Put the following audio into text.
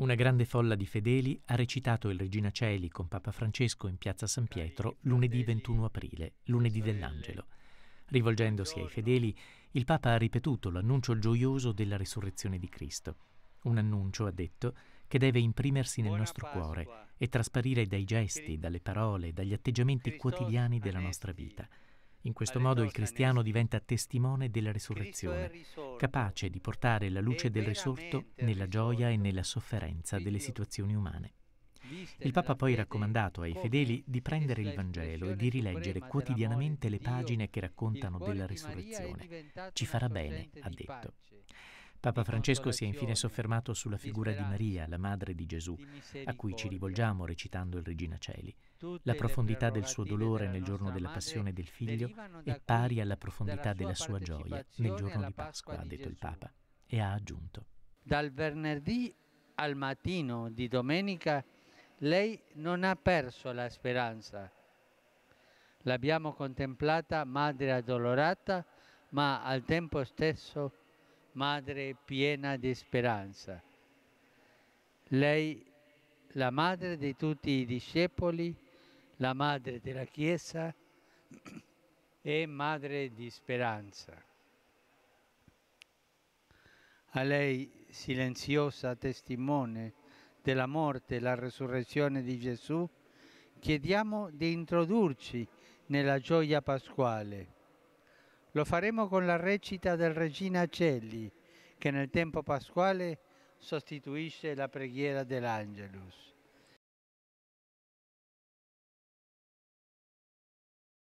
Una grande folla di fedeli ha recitato il Regina Celi con Papa Francesco in piazza San Pietro lunedì 21 aprile, lunedì dell'Angelo. Rivolgendosi ai fedeli, il Papa ha ripetuto l'annuncio gioioso della risurrezione di Cristo. Un annuncio, ha detto, che deve imprimersi nel nostro cuore e trasparire dai gesti, dalle parole, dagli atteggiamenti quotidiani della nostra vita. In questo modo il cristiano diventa testimone della risurrezione, capace di portare la luce del risorto nella gioia e nella sofferenza delle situazioni umane. Il Papa ha poi raccomandato ai fedeli di prendere il Vangelo e di rileggere quotidianamente le pagine che raccontano della risurrezione. Ci farà bene, ha detto. Papa Francesco si è infine soffermato sulla figura di Maria, la madre di Gesù, a cui ci rivolgiamo recitando il Regina Celi. La profondità del suo dolore nel giorno della passione del figlio è pari alla profondità della sua gioia nel giorno di Pasqua, ha detto il Papa, e ha aggiunto. Dal venerdì al mattino di domenica lei non ha perso la speranza. L'abbiamo contemplata madre addolorata, ma al tempo stesso madre piena di speranza. Lei, la madre di tutti i discepoli, la madre della Chiesa e madre di speranza. A lei, silenziosa testimone della morte e la resurrezione di Gesù, chiediamo di introdurci nella gioia pasquale lo faremo con la recita del Regina Celli, che nel tempo pasquale sostituisce la preghiera dell'Angelus.